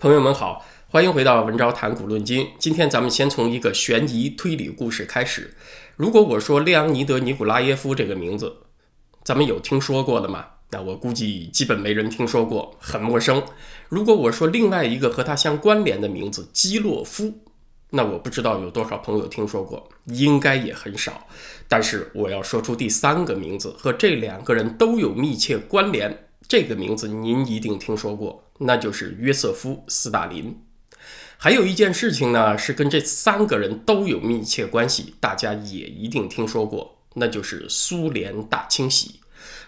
朋友们好，欢迎回到文昭谈古论今。今天咱们先从一个悬疑推理故事开始。如果我说列昂尼德·尼古拉耶夫这个名字，咱们有听说过的吗？那我估计基本没人听说过，很陌生。如果我说另外一个和他相关联的名字基洛夫，那我不知道有多少朋友听说过，应该也很少。但是我要说出第三个名字，和这两个人都有密切关联。这个名字您一定听说过，那就是约瑟夫·斯大林。还有一件事情呢，是跟这三个人都有密切关系，大家也一定听说过，那就是苏联大清洗。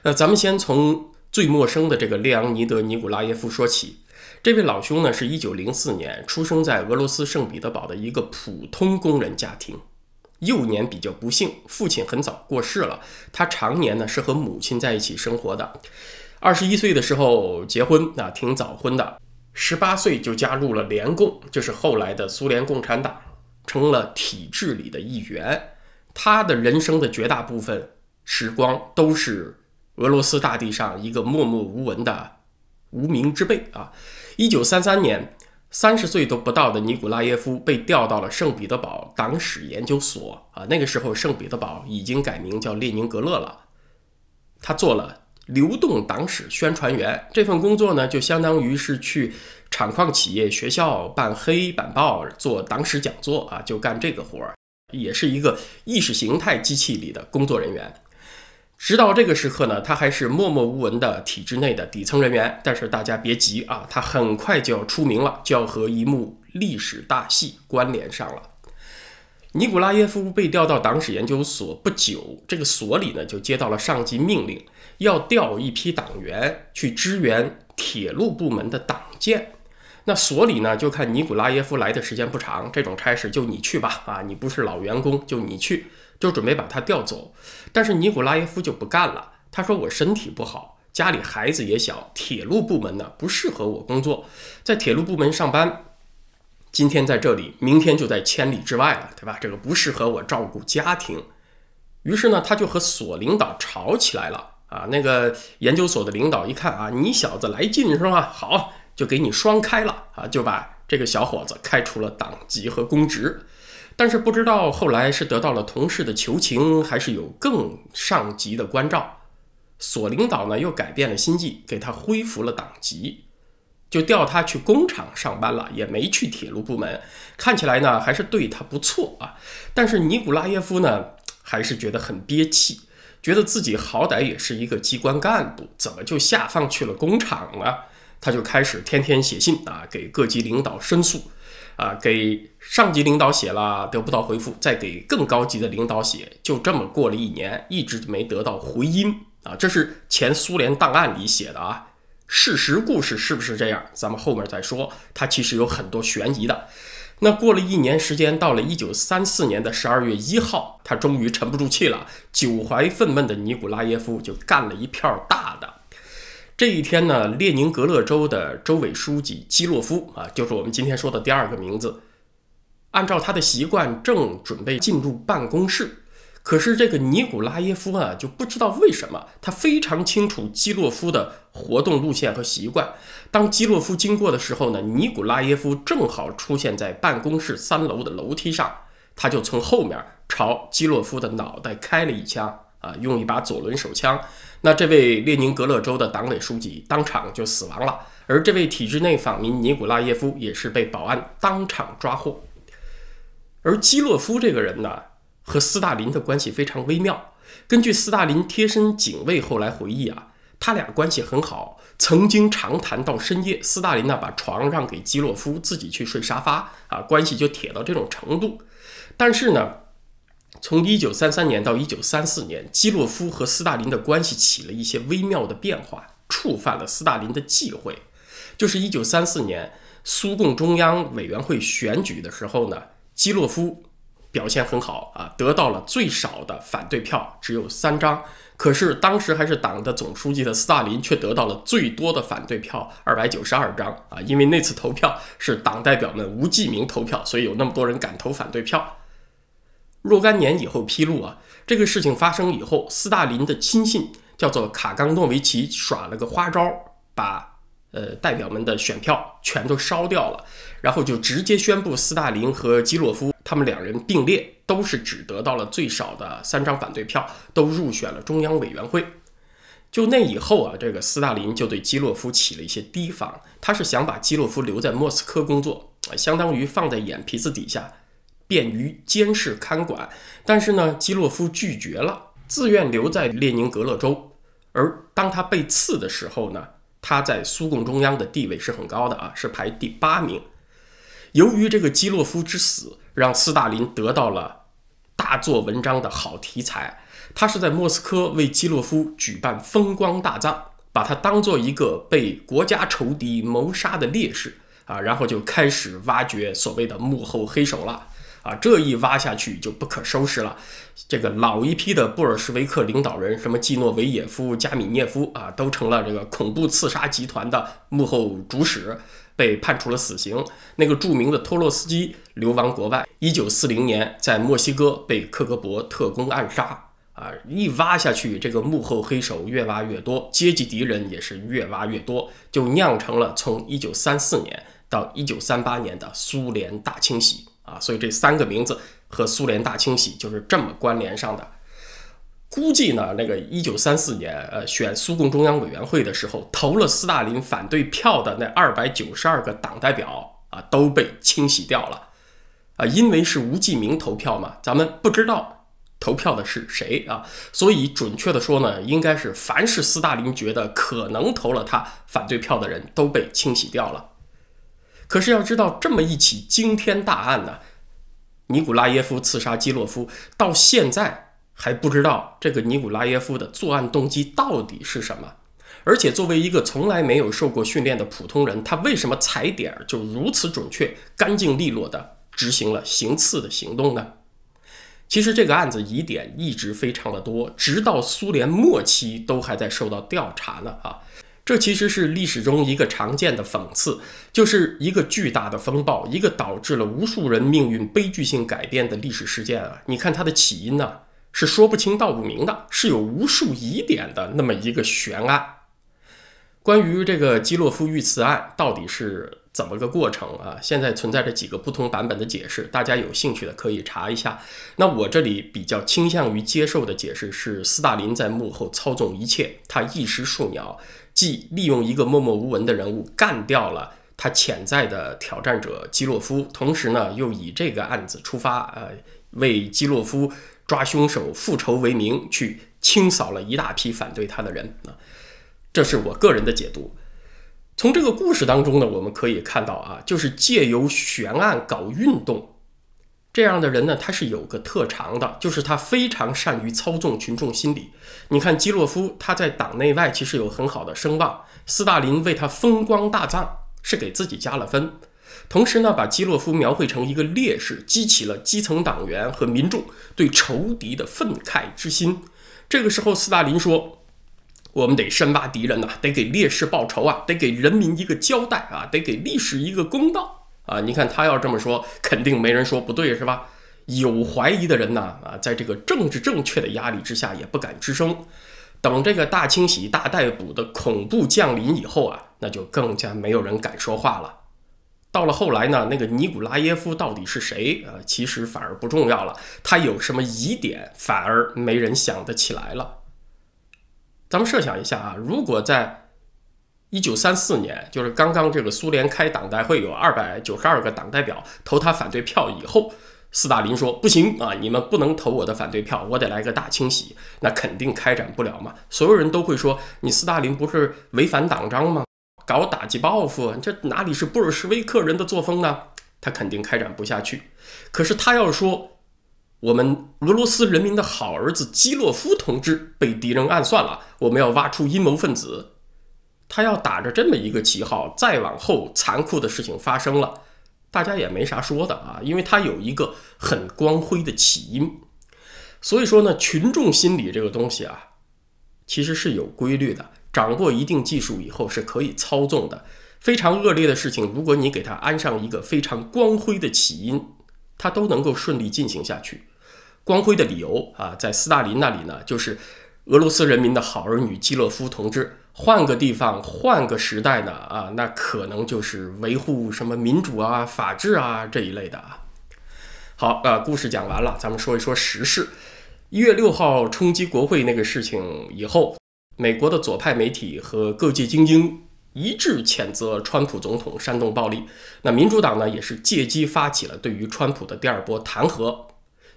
那咱们先从最陌生的这个列昂尼德·尼古拉耶夫说起。这位老兄呢，是一九零四年出生在俄罗斯圣彼得堡的一个普通工人家庭，幼年比较不幸，父亲很早过世了，他常年呢是和母亲在一起生活的。二十一岁的时候结婚啊，挺早婚的。十八岁就加入了联共，就是后来的苏联共产党，成了体制里的一员。他的人生的绝大部分时光都是俄罗斯大地上一个默默无闻的无名之辈啊。一九三三年，三十岁都不到的尼古拉耶夫被调到了圣彼得堡党史研究所啊。那个时候圣彼得堡已经改名叫列宁格勒了。他做了。流动党史宣传员这份工作呢，就相当于是去厂矿企业、学校办黑板报、做党史讲座啊，就干这个活儿，也是一个意识形态机器里的工作人员。直到这个时刻呢，他还是默默无闻的体制内的底层人员。但是大家别急啊，他很快就要出名了，就要和一幕历史大戏关联上了。尼古拉耶夫被调到党史研究所不久，这个所里呢就接到了上级命令。要调一批党员去支援铁路部门的党建，那所里呢就看尼古拉耶夫来的时间不长，这种差事就你去吧，啊，你不是老员工就你去，就准备把他调走。但是尼古拉耶夫就不干了，他说我身体不好，家里孩子也小，铁路部门呢不适合我工作，在铁路部门上班，今天在这里，明天就在千里之外了，对吧？这个不适合我照顾家庭。于是呢，他就和所领导吵起来了。啊，那个研究所的领导一看啊，你小子来劲是吧？好，就给你双开了啊，就把这个小伙子开除了党籍和公职。但是不知道后来是得到了同事的求情，还是有更上级的关照，所领导呢又改变了心意，给他恢复了党籍，就调他去工厂上班了，也没去铁路部门。看起来呢还是对他不错啊，但是尼古拉耶夫呢还是觉得很憋气。觉得自己好歹也是一个机关干部，怎么就下放去了工厂了？他就开始天天写信啊，给各级领导申诉，啊，给上级领导写了得不到回复，再给更高级的领导写，就这么过了一年，一直没得到回音啊。这是前苏联档案里写的啊，事实故事是不是这样？咱们后面再说。它其实有很多悬疑的。那过了一年时间，到了一九三四年的十二月一号，他终于沉不住气了。久怀愤懑的尼古拉耶夫就干了一票大的。这一天呢，列宁格勒州的州委书记基洛夫啊，就是我们今天说的第二个名字，按照他的习惯，正准备进入办公室。可是这个尼古拉耶夫啊，就不知道为什么，他非常清楚基洛夫的活动路线和习惯。当基洛夫经过的时候呢，尼古拉耶夫正好出现在办公室三楼的楼梯上，他就从后面朝基洛夫的脑袋开了一枪啊，用一把左轮手枪。那这位列宁格勒州的党委书记当场就死亡了，而这位体制内访民尼古拉耶夫也是被保安当场抓获。而基洛夫这个人呢？和斯大林的关系非常微妙。根据斯大林贴身警卫后来回忆啊，他俩关系很好，曾经长谈到深夜。斯大林呢，把床让给基洛夫，自己去睡沙发啊，关系就铁到这种程度。但是呢，从1933年到1934年，基洛夫和斯大林的关系起了一些微妙的变化，触犯了斯大林的忌讳。就是1934年苏共中央委员会选举的时候呢，基洛夫。表现很好啊，得到了最少的反对票，只有三张。可是当时还是党的总书记的斯大林却得到了最多的反对票，二百九十二张啊！因为那次投票是党代表们无记名投票，所以有那么多人敢投反对票。若干年以后披露啊，这个事情发生以后，斯大林的亲信叫做卡冈诺维奇耍了个花招，把。呃，代表们的选票全都烧掉了，然后就直接宣布斯大林和基洛夫他们两人并列，都是只得到了最少的三张反对票，都入选了中央委员会。就那以后啊，这个斯大林就对基洛夫起了一些提防，他是想把基洛夫留在莫斯科工作，相当于放在眼皮子底下，便于监视看管。但是呢，基洛夫拒绝了，自愿留在列宁格勒州。而当他被刺的时候呢？他在苏共中央的地位是很高的啊，是排第八名。由于这个基洛夫之死，让斯大林得到了大做文章的好题材。他是在莫斯科为基洛夫举办风光大葬，把他当做一个被国家仇敌谋杀的烈士啊，然后就开始挖掘所谓的幕后黑手了。啊，这一挖下去就不可收拾了。这个老一批的布尔什维克领导人，什么季诺维也夫、加米涅夫啊，都成了这个恐怖刺杀集团的幕后主使，被判处了死刑。那个著名的托洛斯基流亡国外，一九四零年在墨西哥被克格勃特工暗杀。啊，一挖下去，这个幕后黑手越挖越多，阶级敌人也是越挖越多，就酿成了从一九三四年到一九三八年的苏联大清洗。啊，所以这三个名字和苏联大清洗就是这么关联上的。估计呢，那个一九三四年，呃，选苏共中央委员会的时候，投了斯大林反对票的那二百九十二个党代表啊，都被清洗掉了。啊，因为是无记名投票嘛，咱们不知道投票的是谁啊，所以准确的说呢，应该是凡是斯大林觉得可能投了他反对票的人都被清洗掉了。可是要知道，这么一起惊天大案呢，尼古拉耶夫刺杀基洛夫，到现在还不知道这个尼古拉耶夫的作案动机到底是什么。而且，作为一个从来没有受过训练的普通人，他为什么踩点儿就如此准确、干净利落的执行了行刺的行动呢？其实，这个案子疑点一直非常的多，直到苏联末期都还在受到调查呢。啊。这其实是历史中一个常见的讽刺，就是一个巨大的风暴，一个导致了无数人命运悲剧性改变的历史事件啊！你看它的起因呢，是说不清道不明的，是有无数疑点的那么一个悬案。关于这个基洛夫遇刺案到底是怎么个过程啊？现在存在着几个不同版本的解释，大家有兴趣的可以查一下。那我这里比较倾向于接受的解释是，斯大林在幕后操纵一切，他一时树鸟。既利用一个默默无闻的人物干掉了他潜在的挑战者基洛夫，同时呢，又以这个案子出发，呃，为基洛夫抓凶手复仇为名，去清扫了一大批反对他的人啊。这是我个人的解读。从这个故事当中呢，我们可以看到啊，就是借由悬案搞运动。这样的人呢，他是有个特长的，就是他非常善于操纵群众心理。你看基洛夫，他在党内外其实有很好的声望。斯大林为他风光大葬，是给自己加了分，同时呢，把基洛夫描绘成一个烈士，激起了基层党员和民众对仇敌的愤慨之心。这个时候，斯大林说：“我们得深挖敌人呐，得给烈士报仇啊，得给人民一个交代啊，得给历史一个公道。”啊，你看他要这么说，肯定没人说不对，是吧？有怀疑的人呢，啊，在这个政治正确的压力之下，也不敢吱声。等这个大清洗、大逮捕的恐怖降临以后啊，那就更加没有人敢说话了。到了后来呢，那个尼古拉耶夫到底是谁？啊，其实反而不重要了。他有什么疑点，反而没人想得起来了。咱们设想一下啊，如果在……一九三四年，就是刚刚这个苏联开党代会，有二百九十二个党代表投他反对票以后，斯大林说：“不行啊，你们不能投我的反对票，我得来个大清洗。”那肯定开展不了嘛。所有人都会说：“你斯大林不是违反党章吗？搞打击报复，这哪里是布尔什维克人的作风呢？”他肯定开展不下去。可是他要说：“我们俄罗斯人民的好儿子基洛夫同志被敌人暗算了，我们要挖出阴谋分子。”他要打着这么一个旗号，再往后残酷的事情发生了，大家也没啥说的啊，因为他有一个很光辉的起因。所以说呢，群众心理这个东西啊，其实是有规律的，掌握一定技术以后是可以操纵的。非常恶劣的事情，如果你给他安上一个非常光辉的起因，他都能够顺利进行下去。光辉的理由啊，在斯大林那里呢，就是俄罗斯人民的好儿女基洛夫同志。换个地方，换个时代呢？啊，那可能就是维护什么民主啊、法治啊这一类的啊。好，呃，故事讲完了，咱们说一说时事。一月六号冲击国会那个事情以后，美国的左派媒体和各界精英一致谴责川普总统煽动暴力。那民主党呢，也是借机发起了对于川普的第二波弹劾。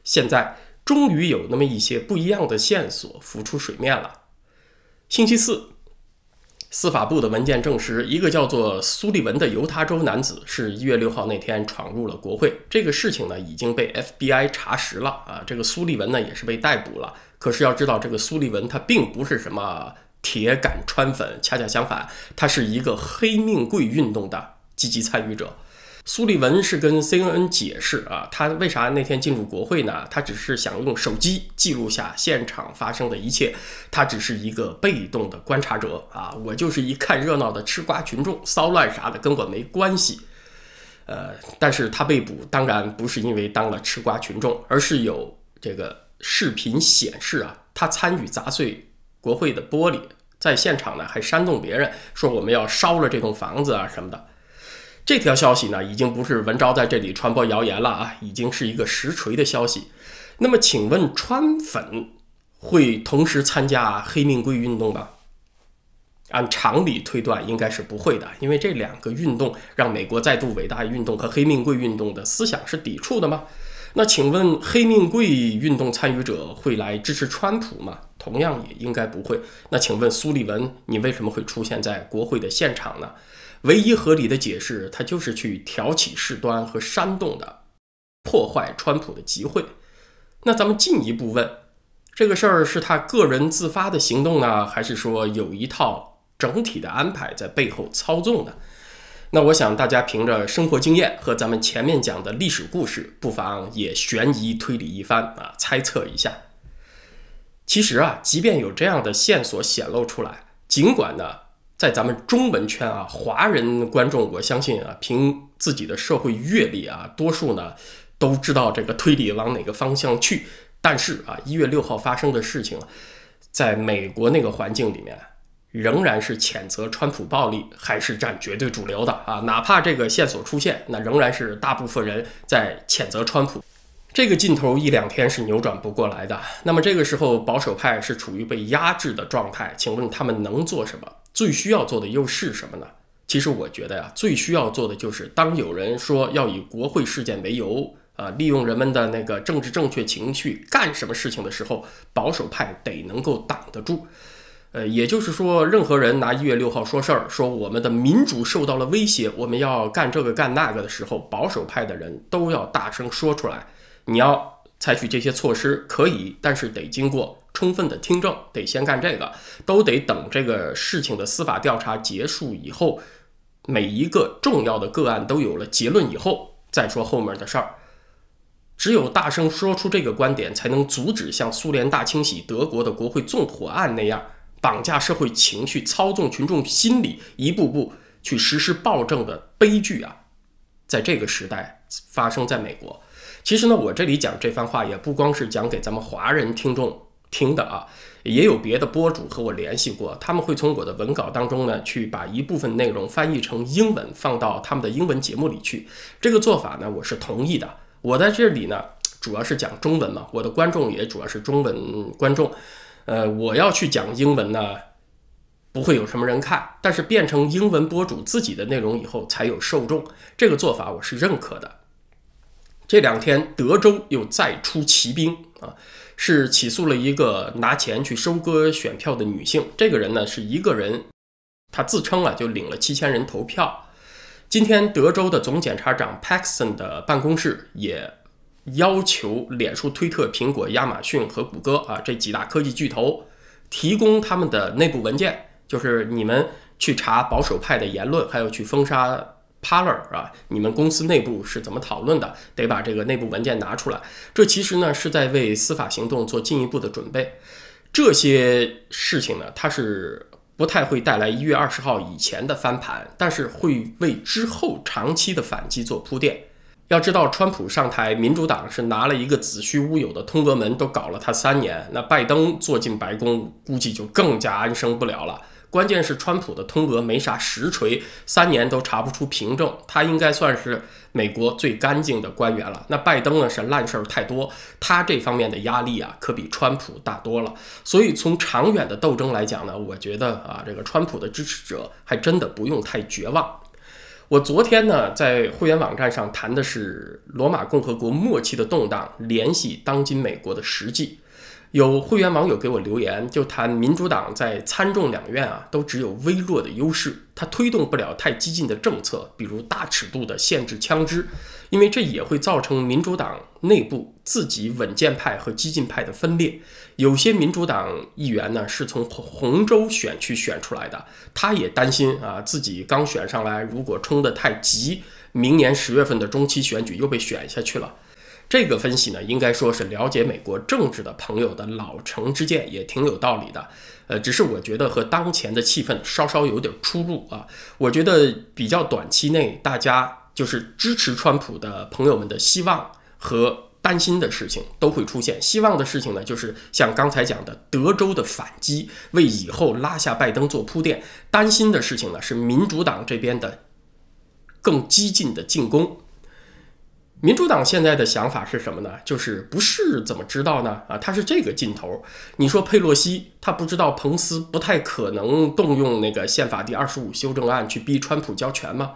现在终于有那么一些不一样的线索浮出水面了。星期四。司法部的文件证实，一个叫做苏利文的犹他州男子是一月六号那天闯入了国会。这个事情呢已经被 FBI 查实了啊，这个苏利文呢也是被逮捕了。可是要知道，这个苏利文他并不是什么铁杆川粉，恰恰相反，他是一个黑命贵运动的积极参与者。苏利文是跟 CNN 解释啊，他为啥那天进入国会呢？他只是想用手机记录下现场发生的一切，他只是一个被动的观察者啊，我就是一看热闹的吃瓜群众，骚乱啥的跟我没关系。呃，但是他被捕当然不是因为当了吃瓜群众，而是有这个视频显示啊，他参与砸碎国会的玻璃，在现场呢还煽动别人说我们要烧了这栋房子啊什么的。这条消息呢，已经不是文昭在这里传播谣言了啊，已经是一个实锤的消息。那么，请问川粉会同时参加黑命贵运动吗？按常理推断，应该是不会的，因为这两个运动让美国再度伟大运动和黑命贵运动的思想是抵触的吗？那请问黑命贵运动参与者会来支持川普吗？同样也应该不会。那请问苏利文，你为什么会出现在国会的现场呢？唯一合理的解释，他就是去挑起事端和煽动的，破坏川普的集会。那咱们进一步问，这个事儿是他个人自发的行动呢，还是说有一套整体的安排在背后操纵呢？那我想大家凭着生活经验和咱们前面讲的历史故事，不妨也悬疑推理一番啊，猜测一下。其实啊，即便有这样的线索显露出来，尽管呢。在咱们中文圈啊，华人观众，我相信啊，凭自己的社会阅历啊，多数呢都知道这个推理往哪个方向去。但是啊，一月六号发生的事情，在美国那个环境里面，仍然是谴责川普暴力还是占绝对主流的啊。哪怕这个线索出现，那仍然是大部分人在谴责川普。这个劲头一两天是扭转不过来的。那么这个时候，保守派是处于被压制的状态，请问他们能做什么？最需要做的又是什么呢？其实我觉得呀，最需要做的就是，当有人说要以国会事件为由啊，利用人们的那个政治正确情绪干什么事情的时候，保守派得能够挡得住。呃，也就是说，任何人拿一月六号说事儿，说我们的民主受到了威胁，我们要干这个干那个的时候，保守派的人都要大声说出来：你要采取这些措施可以，但是得经过。充分的听证得先干这个，都得等这个事情的司法调查结束以后，每一个重要的个案都有了结论以后再说后面的事儿。只有大声说出这个观点，才能阻止像苏联大清洗、德国的国会纵火案那样绑架社会情绪、操纵群众心理、一步步去实施暴政的悲剧啊，在这个时代发生在美国。其实呢，我这里讲这番话也不光是讲给咱们华人听众。听的啊，也有别的博主和我联系过，他们会从我的文稿当中呢，去把一部分内容翻译成英文，放到他们的英文节目里去。这个做法呢，我是同意的。我在这里呢，主要是讲中文嘛，我的观众也主要是中文观众。呃，我要去讲英文呢，不会有什么人看。但是变成英文博主自己的内容以后，才有受众。这个做法我是认可的。这两天德州又再出奇兵啊。是起诉了一个拿钱去收割选票的女性。这个人呢是一个人，他自称啊就领了七千人投票。今天德州的总检察长 p a x t o n 的办公室也要求脸书、推特、苹果、亚马逊和谷歌啊这几大科技巨头提供他们的内部文件，就是你们去查保守派的言论，还有去封杀。Paler 啊，你们公司内部是怎么讨论的？得把这个内部文件拿出来。这其实呢是在为司法行动做进一步的准备。这些事情呢，它是不太会带来一月二十号以前的翻盘，但是会为之后长期的反击做铺垫。要知道，川普上台，民主党是拿了一个子虚乌有的通俄门都搞了他三年，那拜登坐进白宫估计就更加安生不了了。关键是川普的通俄没啥实锤，三年都查不出凭证，他应该算是美国最干净的官员了。那拜登呢？是烂事儿太多，他这方面的压力啊，可比川普大多了。所以从长远的斗争来讲呢，我觉得啊，这个川普的支持者还真的不用太绝望。我昨天呢，在会员网站上谈的是罗马共和国末期的动荡，联系当今美国的实际。有会员网友给我留言，就谈民主党在参众两院啊，都只有微弱的优势，它推动不了太激进的政策，比如大尺度的限制枪支，因为这也会造成民主党内部自己稳健派和激进派的分裂。有些民主党议员呢，是从洪州选区选出来的，他也担心啊，自己刚选上来，如果冲得太急，明年十月份的中期选举又被选下去了。这个分析呢，应该说是了解美国政治的朋友的老成之见，也挺有道理的。呃，只是我觉得和当前的气氛稍稍有点出入啊。我觉得比较短期内，大家就是支持川普的朋友们的希望和担心的事情都会出现。希望的事情呢，就是像刚才讲的德州的反击，为以后拉下拜登做铺垫。担心的事情呢，是民主党这边的更激进的进攻。民主党现在的想法是什么呢？就是不是怎么知道呢？啊，他是这个劲头。你说佩洛西，他不知道彭斯不太可能动用那个宪法第二十五修正案去逼川普交权吗？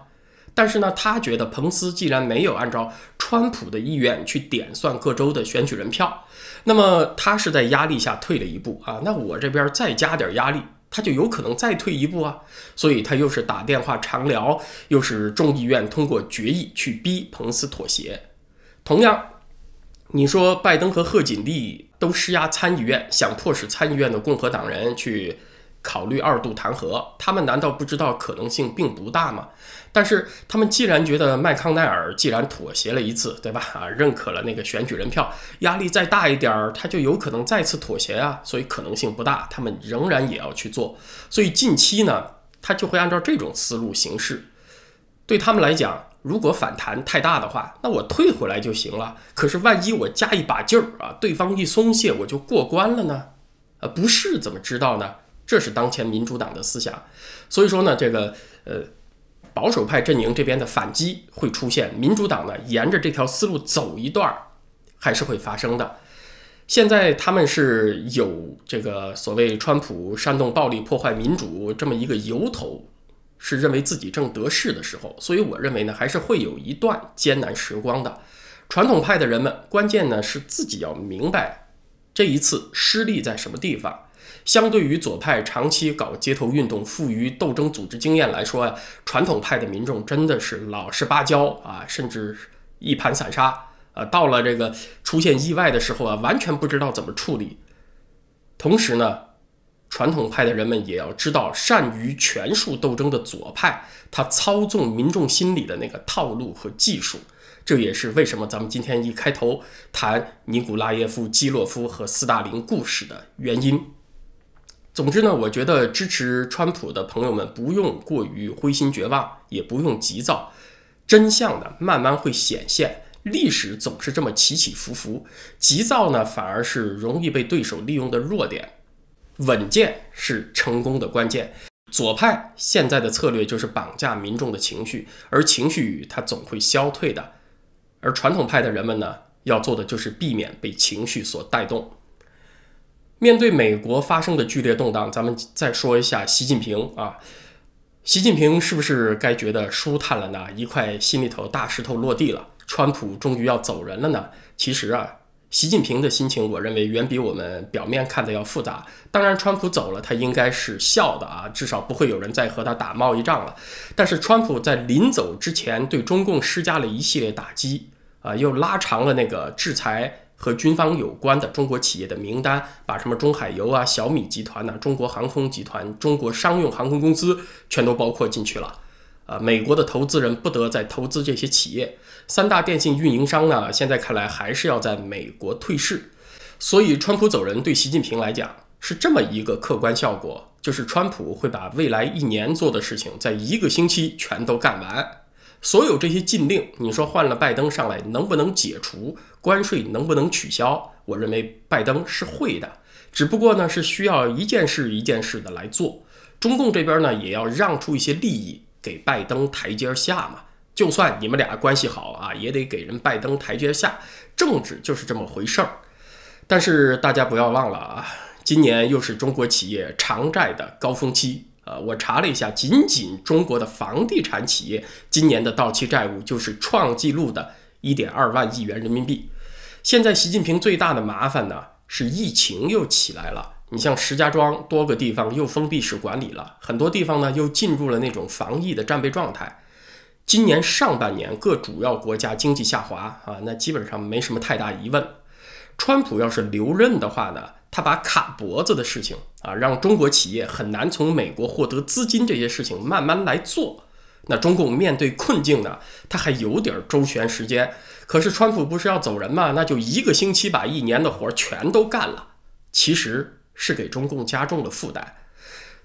但是呢，他觉得彭斯既然没有按照川普的意愿去点算各州的选举人票，那么他是在压力下退了一步啊。那我这边再加点压力。他就有可能再退一步啊，所以他又是打电话长聊，又是众议院通过决议去逼彭斯妥协。同样，你说拜登和贺锦丽都施压参议院，想迫使参议院的共和党人去。考虑二度弹劾，他们难道不知道可能性并不大吗？但是他们既然觉得麦康奈尔既然妥协了一次，对吧？啊，认可了那个选举人票，压力再大一点儿，他就有可能再次妥协啊。所以可能性不大，他们仍然也要去做。所以近期呢，他就会按照这种思路行事。对他们来讲，如果反弹太大的话，那我退回来就行了。可是万一我加一把劲儿啊，对方一松懈，我就过关了呢？啊，不是怎么知道呢？这是当前民主党的思想，所以说呢，这个呃保守派阵营这边的反击会出现，民主党呢沿着这条思路走一段儿，还是会发生的。现在他们是有这个所谓川普煽动暴力破坏民主这么一个由头，是认为自己正得势的时候，所以我认为呢，还是会有一段艰难时光的。传统派的人们，关键呢是自己要明白这一次失利在什么地方。相对于左派长期搞街头运动、富于斗争组织经验来说传统派的民众真的是老实巴交啊，甚至一盘散沙啊。到了这个出现意外的时候啊，完全不知道怎么处理。同时呢，传统派的人们也要知道善于权术斗争的左派，他操纵民众心理的那个套路和技术。这也是为什么咱们今天一开头谈尼古拉耶夫、基洛夫和斯大林故事的原因。总之呢，我觉得支持川普的朋友们不用过于灰心绝望，也不用急躁，真相的慢慢会显现。历史总是这么起起伏伏，急躁呢反而是容易被对手利用的弱点。稳健是成功的关键。左派现在的策略就是绑架民众的情绪，而情绪它总会消退的。而传统派的人们呢，要做的就是避免被情绪所带动。面对美国发生的剧烈动荡，咱们再说一下习近平啊。习近平是不是该觉得舒坦了呢？一块心里头大石头落地了，川普终于要走人了呢？其实啊，习近平的心情，我认为远比我们表面看的要复杂。当然，川普走了，他应该是笑的啊，至少不会有人再和他打贸易战了。但是，川普在临走之前对中共施加了一系列打击啊，又拉长了那个制裁。和军方有关的中国企业的名单，把什么中海油啊、小米集团呐、中国航空集团、中国商用航空公司全都包括进去了。啊，美国的投资人不得再投资这些企业。三大电信运营商呢，现在看来还是要在美国退市。所以，川普走人对习近平来讲是这么一个客观效果，就是川普会把未来一年做的事情，在一个星期全都干完。所有这些禁令，你说换了拜登上来能不能解除关税，能不能取消？我认为拜登是会的，只不过呢是需要一件事一件事的来做。中共这边呢也要让出一些利益给拜登台阶下嘛，就算你们俩关系好啊，也得给人拜登台阶下。政治就是这么回事儿。但是大家不要忘了啊，今年又是中国企业偿债的高峰期。呃，我查了一下，仅仅中国的房地产企业今年的到期债务就是创纪录的1.2万亿元人民币。现在习近平最大的麻烦呢是疫情又起来了，你像石家庄多个地方又封闭式管理了，很多地方呢又进入了那种防疫的战备状态。今年上半年各主要国家经济下滑啊，那基本上没什么太大疑问。川普要是留任的话呢，他把卡脖子的事情。啊，让中国企业很难从美国获得资金，这些事情慢慢来做。那中共面对困境呢？他还有点周旋时间。可是川普不是要走人吗？那就一个星期把一年的活儿全都干了，其实是给中共加重了负担。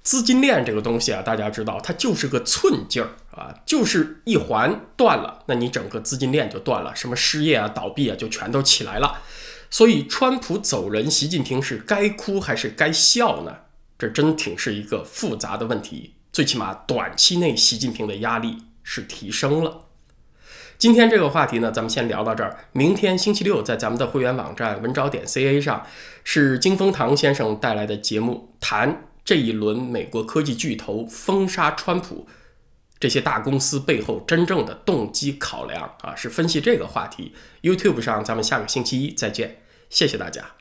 资金链这个东西啊，大家知道，它就是个寸劲儿啊，就是一环断了，那你整个资金链就断了，什么失业啊、倒闭啊，就全都起来了。所以，川普走人，习近平是该哭还是该笑呢？这真挺是一个复杂的问题。最起码短期内，习近平的压力是提升了。今天这个话题呢，咱们先聊到这儿。明天星期六，在咱们的会员网站文昭点 CA 上，是金风堂先生带来的节目，谈这一轮美国科技巨头封杀川普。这些大公司背后真正的动机考量啊，是分析这个话题。YouTube 上，咱们下个星期一再见，谢谢大家。